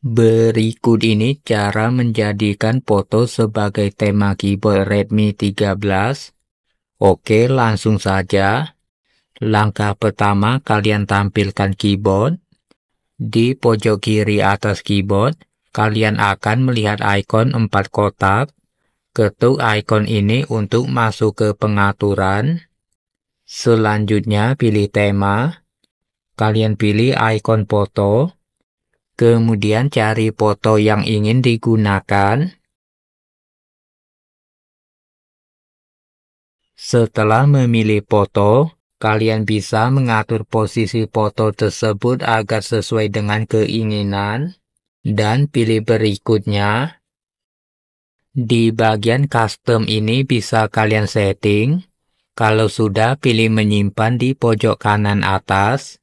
Berikut ini cara menjadikan foto sebagai tema keyboard Redmi 13. Oke, langsung saja. Langkah pertama, kalian tampilkan keyboard. Di pojok kiri atas keyboard, kalian akan melihat ikon empat kotak. Ketuk ikon ini untuk masuk ke pengaturan. Selanjutnya, pilih tema. Kalian pilih ikon foto Kemudian cari foto yang ingin digunakan. Setelah memilih foto, kalian bisa mengatur posisi foto tersebut agar sesuai dengan keinginan. Dan pilih berikutnya. Di bagian custom ini bisa kalian setting. Kalau sudah, pilih menyimpan di pojok kanan atas.